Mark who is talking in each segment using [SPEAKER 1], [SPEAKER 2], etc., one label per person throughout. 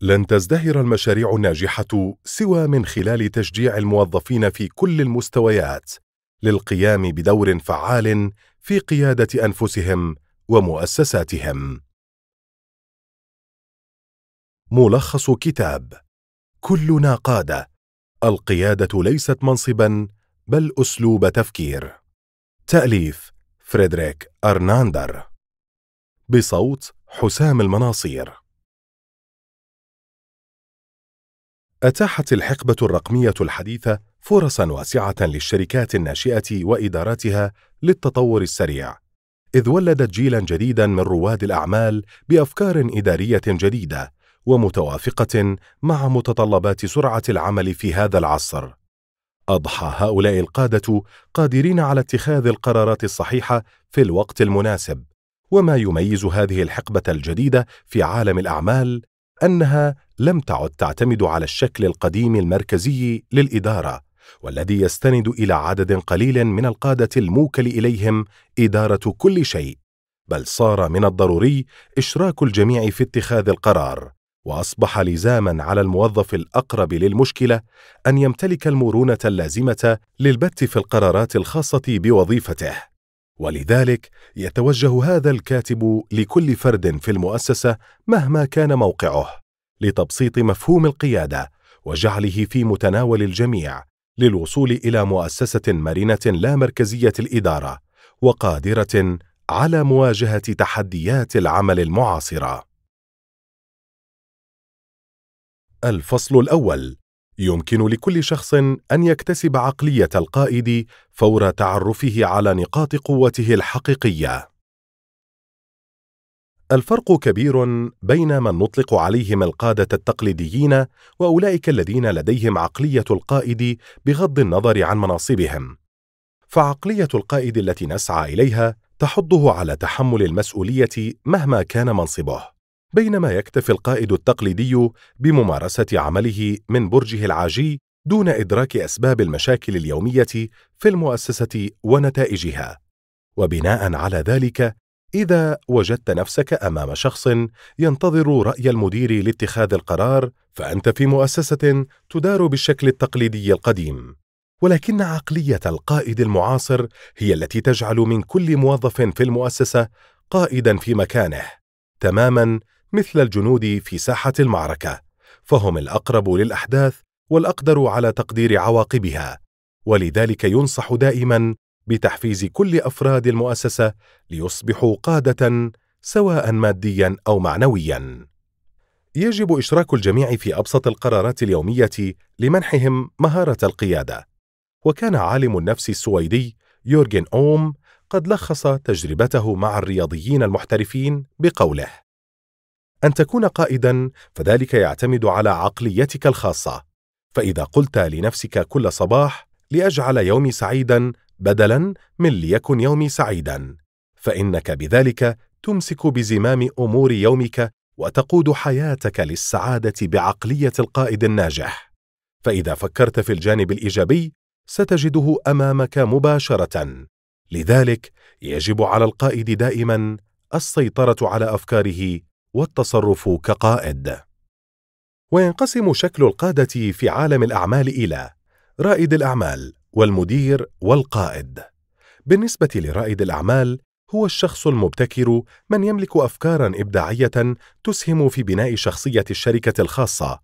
[SPEAKER 1] لن تزدهر المشاريع الناجحة سوى من خلال تشجيع الموظفين في كل المستويات للقيام بدور فعال في قيادة أنفسهم ومؤسساتهم. ملخص كتاب كلنا قادة القيادة ليست منصبا بل أسلوب تفكير تأليف فريدريك أرناندر بصوت حسام المناصير أتاحت الحقبة الرقمية الحديثة فرصا واسعة للشركات الناشئة وإداراتها للتطور السريع، إذ ولدت جيلا جديدا من رواد الأعمال بأفكار إدارية جديدة ومتوافقة مع متطلبات سرعة العمل في هذا العصر. أضحى هؤلاء القادة قادرين على اتخاذ القرارات الصحيحة في الوقت المناسب، وما يميز هذه الحقبة الجديدة في عالم الأعمال أنها لم تعد تعتمد على الشكل القديم المركزي للإدارة والذي يستند إلى عدد قليل من القادة الموكل إليهم إدارة كل شيء بل صار من الضروري إشراك الجميع في اتخاذ القرار واصبح لزاما على الموظف الاقرب للمشكله ان يمتلك المرونه اللازمه للبت في القرارات الخاصه بوظيفته ولذلك يتوجه هذا الكاتب لكل فرد في المؤسسة مهما كان موقعه لتبسيط مفهوم القيادة وجعله في متناول الجميع للوصول إلى مؤسسة مرنة لا مركزية الإدارة وقادرة على مواجهة تحديات العمل المعاصرة. الفصل الأول يمكن لكل شخص ان يكتسب عقليه القائد فور تعرفه على نقاط قوته الحقيقيه الفرق كبير بين من نطلق عليهم القاده التقليديين واولئك الذين لديهم عقليه القائد بغض النظر عن مناصبهم فعقليه القائد التي نسعى اليها تحضه على تحمل المسؤوليه مهما كان منصبه بينما يكتفي القائد التقليدي بممارسة عمله من برجه العاجي دون إدراك أسباب المشاكل اليومية في المؤسسة ونتائجها. وبناء على ذلك، إذا وجدت نفسك أمام شخص ينتظر رأي المدير لاتخاذ القرار، فأنت في مؤسسة تدار بالشكل التقليدي القديم. ولكن عقلية القائد المعاصر هي التي تجعل من كل موظف في المؤسسة قائدا في مكانه، تماما مثل الجنود في ساحة المعركة، فهم الأقرب للأحداث والأقدر على تقدير عواقبها، ولذلك ينصح دائما بتحفيز كل أفراد المؤسسة ليصبحوا قادة سواء ماديا أو معنويا. يجب إشراك الجميع في أبسط القرارات اليومية لمنحهم مهارة القيادة. وكان عالم النفس السويدي يورجن أوم قد لخص تجربته مع الرياضيين المحترفين بقوله: أن تكون قائدا فذلك يعتمد على عقليتك الخاصة فإذا قلت لنفسك كل صباح لأجعل يومي سعيدا بدلا من ليكن يومي سعيدا فإنك بذلك تمسك بزمام أمور يومك وتقود حياتك للسعادة بعقلية القائد الناجح فإذا فكرت في الجانب الإيجابي ستجده أمامك مباشرة لذلك يجب على القائد دائما السيطرة على أفكاره والتصرف كقائد وينقسم شكل القادة في عالم الأعمال إلى رائد الأعمال والمدير والقائد بالنسبة لرائد الأعمال هو الشخص المبتكر من يملك أفكارا إبداعية تسهم في بناء شخصية الشركة الخاصة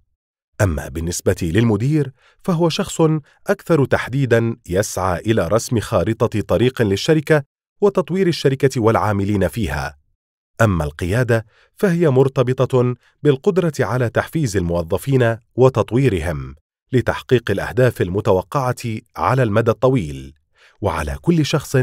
[SPEAKER 1] أما بالنسبة للمدير فهو شخص أكثر تحديدا يسعى إلى رسم خارطة طريق للشركة وتطوير الشركة والعاملين فيها أما القيادة فهي مرتبطة بالقدرة على تحفيز الموظفين وتطويرهم لتحقيق الأهداف المتوقعة على المدى الطويل، وعلى كل شخص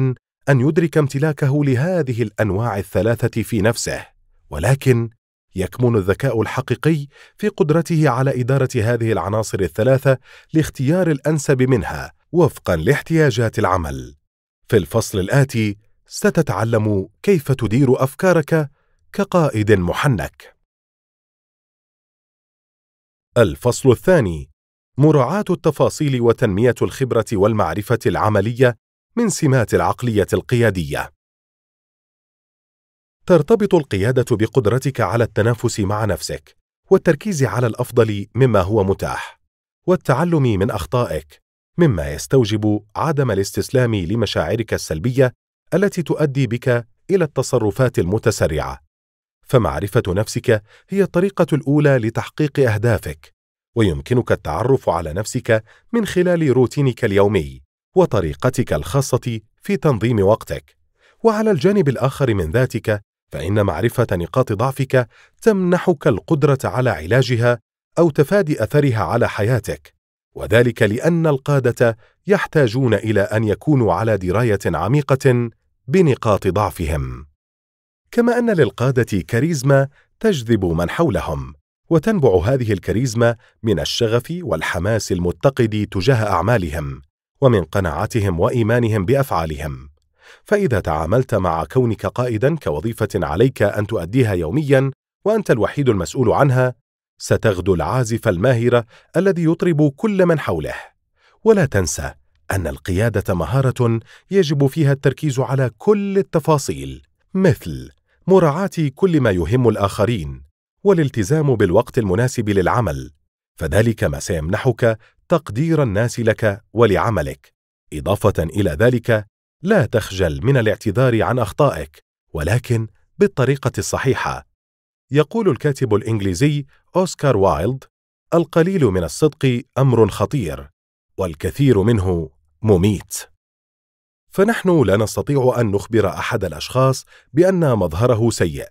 [SPEAKER 1] أن يدرك امتلاكه لهذه الأنواع الثلاثة في نفسه، ولكن يكمن الذكاء الحقيقي في قدرته على إدارة هذه العناصر الثلاثة لاختيار الأنسب منها وفقًا لاحتياجات العمل. في الفصل الآتي ستتعلم كيف تدير أفكارك كقائد محنك. الفصل الثاني مراعاة التفاصيل وتنمية الخبرة والمعرفة العملية من سمات العقلية القيادية. ترتبط القيادة بقدرتك على التنافس مع نفسك، والتركيز على الأفضل مما هو متاح، والتعلم من أخطائك، مما يستوجب عدم الاستسلام لمشاعرك السلبية التي تؤدي بك الى التصرفات المتسرعه فمعرفه نفسك هي الطريقه الاولى لتحقيق اهدافك ويمكنك التعرف على نفسك من خلال روتينك اليومي وطريقتك الخاصه في تنظيم وقتك وعلى الجانب الاخر من ذاتك فان معرفه نقاط ضعفك تمنحك القدره على علاجها او تفادي اثرها على حياتك وذلك لان القاده يحتاجون الى ان يكونوا على درايه عميقه بنقاط ضعفهم كما ان للقاده كاريزما تجذب من حولهم وتنبع هذه الكاريزما من الشغف والحماس المتقد تجاه اعمالهم ومن قناعتهم وايمانهم بافعالهم فاذا تعاملت مع كونك قائدا كوظيفه عليك ان تؤديها يوميا وانت الوحيد المسؤول عنها ستغدو العازف الماهر الذي يطرب كل من حوله ولا تنسى أن القيادة مهارة يجب فيها التركيز على كل التفاصيل مثل مراعاة كل ما يهم الآخرين والالتزام بالوقت المناسب للعمل فذلك ما سيمنحك تقدير الناس لك ولعملك إضافة إلى ذلك لا تخجل من الاعتذار عن أخطائك ولكن بالطريقة الصحيحة يقول الكاتب الإنجليزي أوسكار وايلد القليل من الصدق أمر خطير والكثير منه مميت فنحن لا نستطيع ان نخبر احد الاشخاص بان مظهره سيء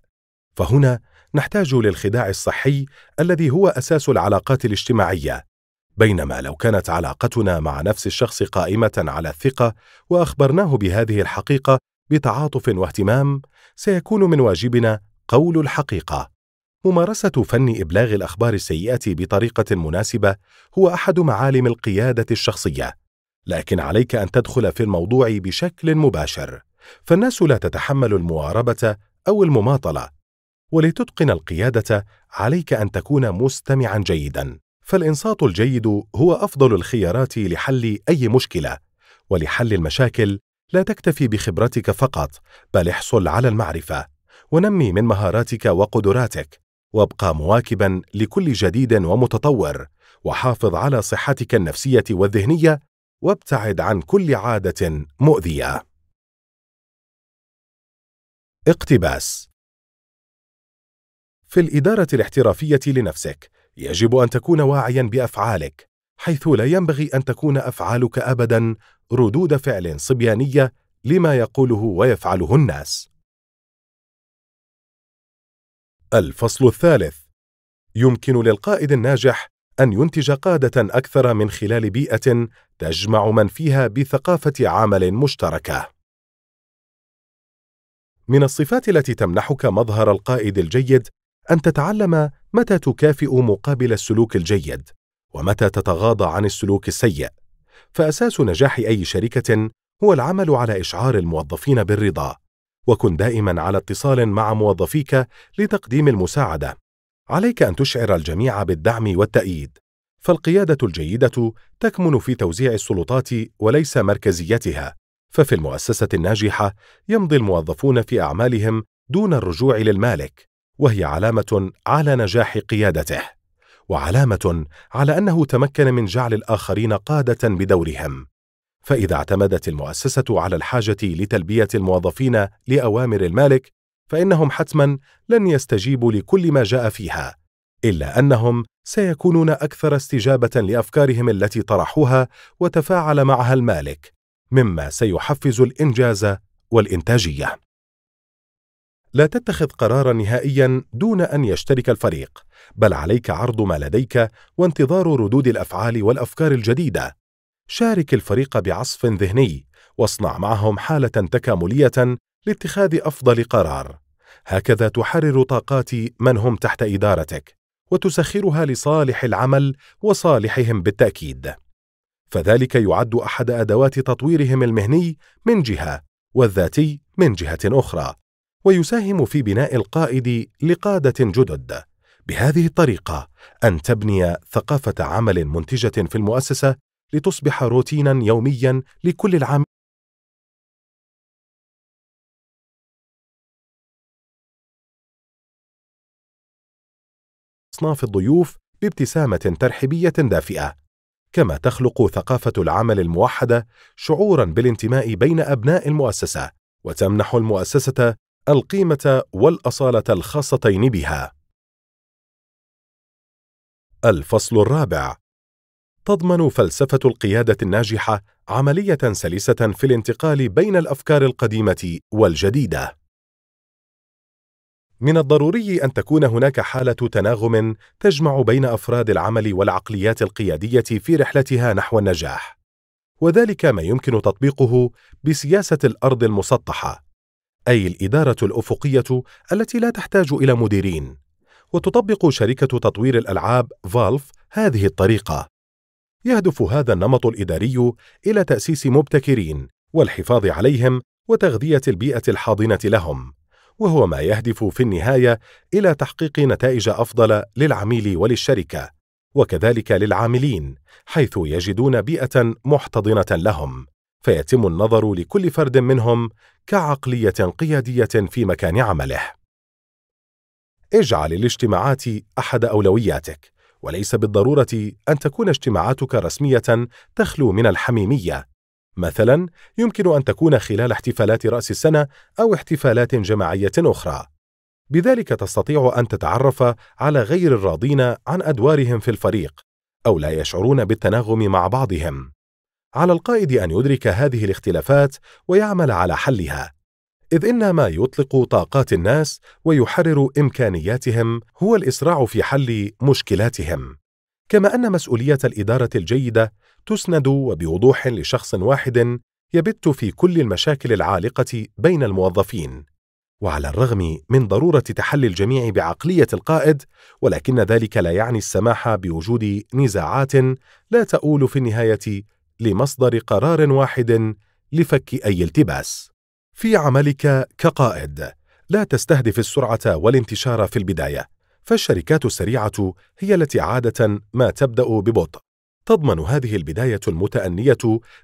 [SPEAKER 1] فهنا نحتاج للخداع الصحي الذي هو اساس العلاقات الاجتماعيه بينما لو كانت علاقتنا مع نفس الشخص قائمه على الثقه واخبرناه بهذه الحقيقه بتعاطف واهتمام سيكون من واجبنا قول الحقيقه ممارسه فن ابلاغ الاخبار السيئه بطريقه مناسبه هو احد معالم القياده الشخصيه لكن عليك ان تدخل في الموضوع بشكل مباشر فالناس لا تتحمل المواربه او المماطله ولتتقن القياده عليك ان تكون مستمعا جيدا فالانصات الجيد هو افضل الخيارات لحل اي مشكله ولحل المشاكل لا تكتفي بخبرتك فقط بل احصل على المعرفه ونمي من مهاراتك وقدراتك وابقى مواكبا لكل جديد ومتطور وحافظ على صحتك النفسيه والذهنيه وابتعد عن كل عادة مؤذية. اقتباس في الإدارة الاحترافية لنفسك، يجب أن تكون واعياً بأفعالك، حيث لا ينبغي أن تكون أفعالك أبداً ردود فعل صبيانية لما يقوله ويفعله الناس. الفصل الثالث: يمكن للقائد الناجح أن ينتج قادة أكثر من خلال بيئة تجمع من فيها بثقافه عمل مشتركه من الصفات التي تمنحك مظهر القائد الجيد ان تتعلم متى تكافئ مقابل السلوك الجيد ومتى تتغاضى عن السلوك السيء فاساس نجاح اي شركه هو العمل على اشعار الموظفين بالرضا وكن دائما على اتصال مع موظفيك لتقديم المساعده عليك ان تشعر الجميع بالدعم والتاييد فالقيادة الجيدة تكمن في توزيع السلطات وليس مركزيتها، ففي المؤسسة الناجحة يمضي الموظفون في أعمالهم دون الرجوع للمالك، وهي علامة على نجاح قيادته، وعلامة على أنه تمكن من جعل الآخرين قادة بدورهم. فإذا اعتمدت المؤسسة على الحاجة لتلبية الموظفين لأوامر المالك، فإنهم حتماً لن يستجيبوا لكل ما جاء فيها، إلا أنهم سيكونون أكثر استجابة لأفكارهم التي طرحوها وتفاعل معها المالك، مما سيحفز الإنجاز والإنتاجية. لا تتخذ قرارا نهائيا دون أن يشترك الفريق، بل عليك عرض ما لديك وانتظار ردود الأفعال والأفكار الجديدة. شارك الفريق بعصف ذهني، واصنع معهم حالة تكاملية لاتخاذ أفضل قرار. هكذا تحرر طاقات من هم تحت إدارتك وتسخرها لصالح العمل وصالحهم بالتاكيد فذلك يعد احد ادوات تطويرهم المهني من جهه والذاتي من جهه اخرى ويساهم في بناء القائد لقاده جدد بهذه الطريقه ان تبني ثقافه عمل منتجه في المؤسسه لتصبح روتينا يوميا لكل العام أصناف الضيوف بابتسامة ترحيبية دافئة، كما تخلق ثقافة العمل الموحدة شعورًا بالانتماء بين أبناء المؤسسة، وتمنح المؤسسة القيمة والأصالة الخاصتين بها. الفصل الرابع تضمن فلسفة القيادة الناجحة عملية سلسة في الانتقال بين الأفكار القديمة والجديدة. من الضروري أن تكون هناك حالة تناغم تجمع بين أفراد العمل والعقليات القيادية في رحلتها نحو النجاح، وذلك ما يمكن تطبيقه بسياسة الأرض المسطحة، أي الإدارة الأفقية التي لا تحتاج إلى مديرين، وتطبق شركة تطوير الألعاب فالف هذه الطريقة. يهدف هذا النمط الإداري إلى تأسيس مبتكرين والحفاظ عليهم وتغذية البيئة الحاضنة لهم. وهو ما يهدف في النهايه الى تحقيق نتائج افضل للعميل وللشركه وكذلك للعاملين حيث يجدون بيئه محتضنه لهم فيتم النظر لكل فرد منهم كعقليه قياديه في مكان عمله اجعل الاجتماعات احد اولوياتك وليس بالضروره ان تكون اجتماعاتك رسميه تخلو من الحميميه مثلا يمكن أن تكون خلال احتفالات رأس السنة أو احتفالات جماعية أخرى بذلك تستطيع أن تتعرف على غير الراضين عن أدوارهم في الفريق أو لا يشعرون بالتناغم مع بعضهم على القائد أن يدرك هذه الاختلافات ويعمل على حلها إذ إن ما يطلق طاقات الناس ويحرر إمكانياتهم هو الإسراع في حل مشكلاتهم كما أن مسؤولية الإدارة الجيدة تسند وبوضوح لشخص واحد يبت في كل المشاكل العالقة بين الموظفين وعلى الرغم من ضرورة تحلي الجميع بعقلية القائد، ولكن ذلك لا يعني السماح بوجود نزاعات لا تؤول في النهاية لمصدر قرار واحد لفك أي التباس. في عملك كقائد، لا تستهدف السرعة والانتشار في البداية، فالشركات السريعة هي التي عادة ما تبدأ ببطء. تضمن هذه البداية المتأنية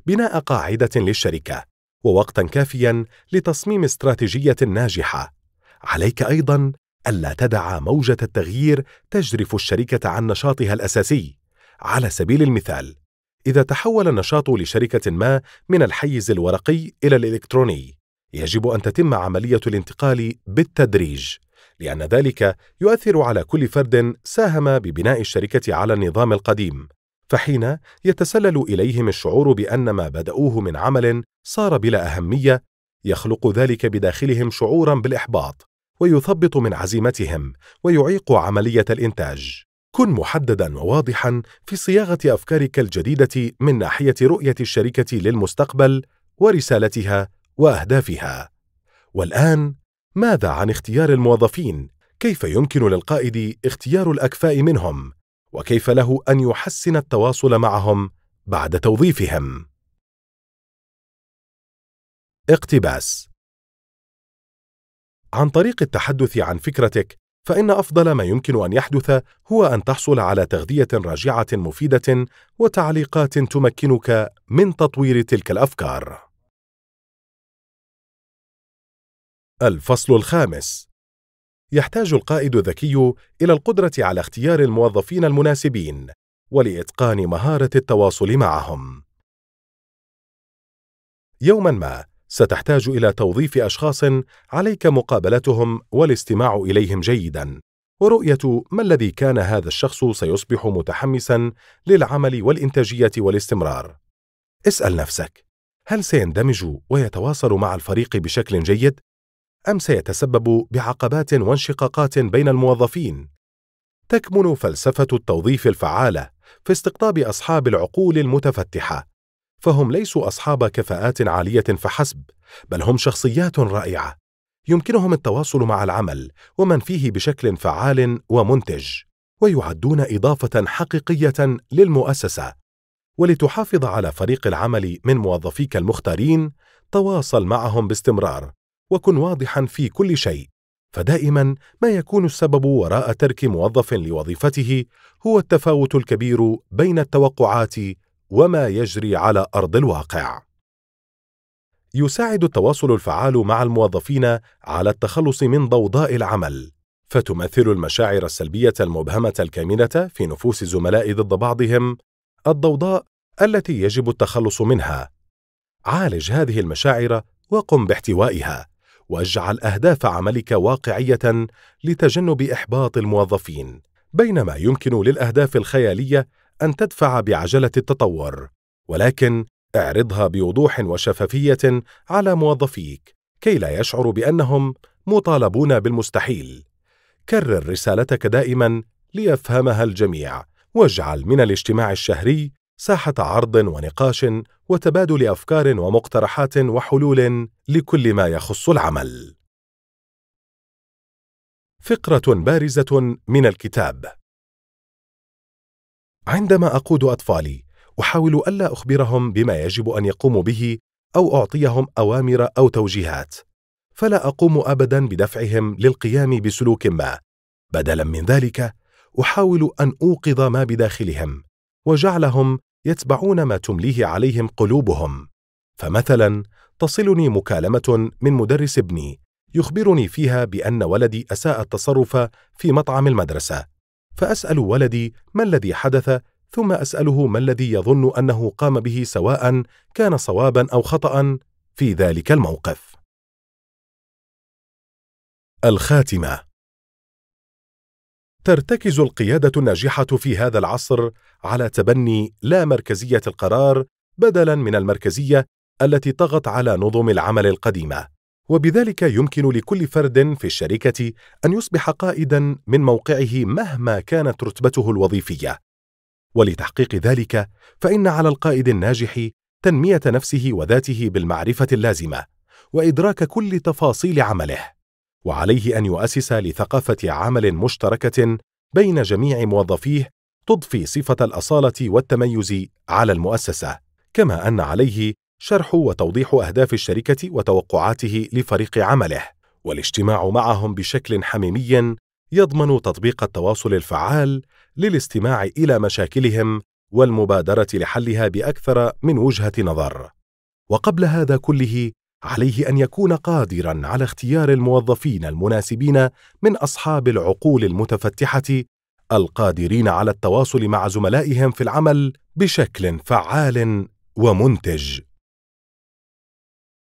[SPEAKER 1] بناء قاعدة للشركة ووقتا كافيا لتصميم استراتيجية ناجحة. عليك أيضا ألا تدع موجة التغيير تجرف الشركة عن نشاطها الأساسي. على سبيل المثال، إذا تحول النشاط لشركة ما من الحيز الورقي إلى الإلكتروني، يجب أن تتم عملية الانتقال بالتدريج. لأن ذلك يؤثر على كل فرد ساهم ببناء الشركة على النظام القديم، فحين يتسلل إليهم الشعور بأن ما بدأوه من عمل صار بلا أهمية، يخلق ذلك بداخلهم شعورا بالإحباط، ويثبط من عزيمتهم، ويعيق عملية الإنتاج. كن محددا وواضحا في صياغة أفكارك الجديدة من ناحية رؤية الشركة للمستقبل ورسالتها وأهدافها. والآن ماذا عن اختيار الموظفين؟ كيف يمكن للقائد اختيار الأكفاء منهم؟ وكيف له أن يحسن التواصل معهم بعد توظيفهم؟ اقتباس عن طريق التحدث عن فكرتك فإن أفضل ما يمكن أن يحدث هو أن تحصل على تغذية راجعة مفيدة وتعليقات تمكنك من تطوير تلك الأفكار الفصل الخامس يحتاج القائد الذكي إلى القدرة على اختيار الموظفين المناسبين ولإتقان مهارة التواصل معهم. يوماً ما ستحتاج إلى توظيف أشخاص عليك مقابلتهم والاستماع إليهم جيداً، ورؤية ما الذي كان هذا الشخص سيصبح متحمساً للعمل والإنتاجية والاستمرار. اسأل نفسك: هل سيندمج ويتواصل مع الفريق بشكل جيد؟ أم سيتسبب بعقبات وانشقاقات بين الموظفين؟ تكمن فلسفة التوظيف الفعالة في استقطاب أصحاب العقول المتفتحة، فهم ليسوا أصحاب كفاءات عالية فحسب، بل هم شخصيات رائعة، يمكنهم التواصل مع العمل ومن فيه بشكل فعال ومنتج، ويعدون إضافة حقيقية للمؤسسة. ولتحافظ على فريق العمل من موظفيك المختارين، تواصل معهم باستمرار وكن واضحا في كل شيء فدائما ما يكون السبب وراء ترك موظف لوظيفته هو التفاوت الكبير بين التوقعات وما يجري على ارض الواقع يساعد التواصل الفعال مع الموظفين على التخلص من ضوضاء العمل فتمثل المشاعر السلبيه المبهمه الكامنه في نفوس الزملاء ضد بعضهم الضوضاء التي يجب التخلص منها عالج هذه المشاعر وقم باحتوائها واجعل أهداف عملك واقعية لتجنب إحباط الموظفين بينما يمكن للأهداف الخيالية أن تدفع بعجلة التطور ولكن اعرضها بوضوح وشفافية على موظفيك كي لا يشعروا بأنهم مطالبون بالمستحيل كرر رسالتك دائما ليفهمها الجميع واجعل من الاجتماع الشهري ساحة عرض ونقاش وتبادل أفكار ومقترحات وحلول لكل ما يخص العمل. فقرة بارزة من الكتاب عندما أقود أطفالي، أحاول ألا أخبرهم بما يجب أن يقوموا به أو أعطيهم أوامر أو توجيهات، فلا أقوم أبدًا بدفعهم للقيام بسلوك ما. بدلًا من ذلك، أحاول أن أوقظ ما بداخلهم وجعلهم يتبعون ما تمليه عليهم قلوبهم فمثلا تصلني مكالمه من مدرس ابني يخبرني فيها بان ولدي اساء التصرف في مطعم المدرسه فاسال ولدي ما الذي حدث ثم اساله ما الذي يظن انه قام به سواء كان صوابا او خطا في ذلك الموقف الخاتمه ترتكز القيادة الناجحة في هذا العصر على تبني لا مركزية القرار بدلاً من المركزية التي طغت على نظم العمل القديمة، وبذلك يمكن لكل فرد في الشركة أن يصبح قائداً من موقعه مهما كانت رتبته الوظيفية. ولتحقيق ذلك، فإن على القائد الناجح تنمية نفسه وذاته بالمعرفة اللازمة، وإدراك كل تفاصيل عمله. وعليه ان يؤسس لثقافه عمل مشتركه بين جميع موظفيه تضفي صفه الاصاله والتميز على المؤسسه كما ان عليه شرح وتوضيح اهداف الشركه وتوقعاته لفريق عمله والاجتماع معهم بشكل حميمي يضمن تطبيق التواصل الفعال للاستماع الى مشاكلهم والمبادره لحلها باكثر من وجهه نظر وقبل هذا كله عليه ان يكون قادرا على اختيار الموظفين المناسبين من اصحاب العقول المتفتحه القادرين على التواصل مع زملائهم في العمل بشكل فعال ومنتج